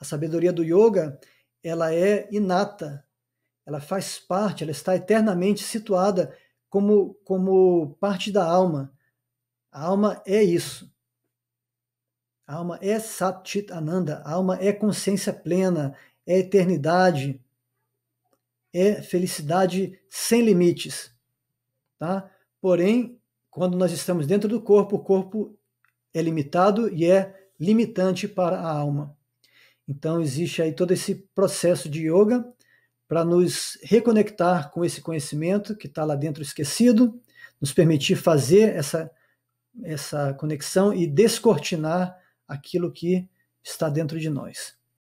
A sabedoria do yoga, ela é inata, ela faz parte, ela está eternamente situada como, como parte da alma. A alma é isso. A alma é Satchit Ananda, a alma é consciência plena, é eternidade, é felicidade sem limites. Tá? Porém, quando nós estamos dentro do corpo, o corpo é limitado e é limitante para a alma. Então, existe aí todo esse processo de yoga para nos reconectar com esse conhecimento que está lá dentro esquecido, nos permitir fazer essa, essa conexão e descortinar aquilo que está dentro de nós.